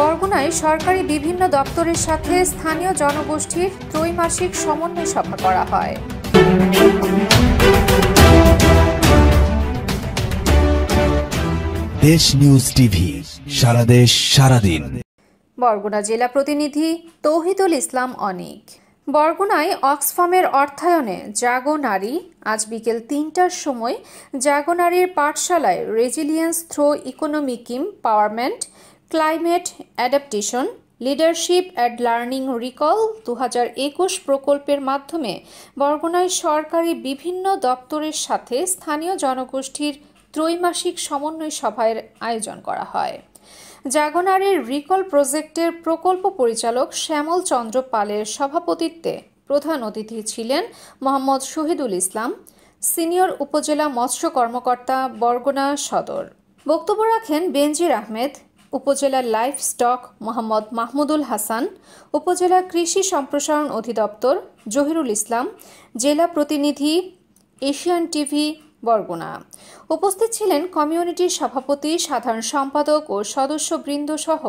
বরগুনায় সরকারি বিভিন্ন দপ্তরের সাথে স্থানীয় জনগোষ্ঠীর ত্রৈমাসিক সমন্বয় সভা করা হয় দেশ নিউজ টিভি সারা দেশ সারাদিন বরগুনা জেলা প্রতিনিধি তৌহিদুল ইসলাম অনিক বরগুনায় অক্সফামের অর্থায়নে জাগো নারী আজ বিকেল তিনটার সময় জাগো নারীর পাঠশালায় resilience through economic empowerment climate adaptation leadership and learning রিকল দু প্রকল্পের মাধ্যমে বরগুনায় সরকারি বিভিন্ন দপ্তরের সাথে স্থানীয় জনগোষ্ঠীর ত্রৈমাসিক সমন্বয় সভায় আয়োজন করা হয় জাগনারের রিকল প্রজেক্টের প্রকল্প পরিচালক শ্যামল চন্দ্র পালের সভাপতিত্বে প্রধান অতিথি ছিলেন মোহাম্মদ শহীদুল ইসলাম সিনিয়র উপজেলা মৎস্য কর্মকর্তা বরগুনা সদর বক্তব্য রাখেন বেনজির আহমেদ উপজেলা লাইফ স্টক মোহাম্মদ মাহমুদুল হাসান উপজেলা কৃষি সম্প্রসারণ অধিদপ্তর জহিরুল ইসলাম জেলা প্রতিনিধি এশিয়ান টিভি বরগুনা উপস্থিত ছিলেন কমিউনিটির সভাপতি সাধারণ সম্পাদক ও সদস্যবৃন্দ সহ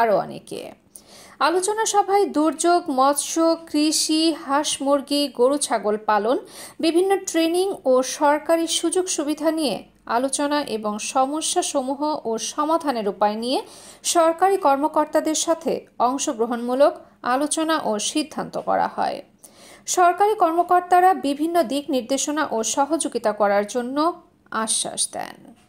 আরও অনেকে আলোচনা সভায় দুর্যোগ মৎস্য কৃষি হাঁস মুরগি গরু ছাগল পালন বিভিন্ন ট্রেনিং ও সরকারি সুযোগ সুবিধা নিয়ে আলোচনা এবং সমস্যাসমূহ ও সমাধানের উপায় নিয়ে সরকারি কর্মকর্তাদের সাথে অংশগ্রহণমূলক আলোচনা ও সিদ্ধান্ত করা হয় সরকারি কর্মকর্তারা বিভিন্ন দিক নির্দেশনা ও সহযোগিতা করার জন্য আশ্বাস দেন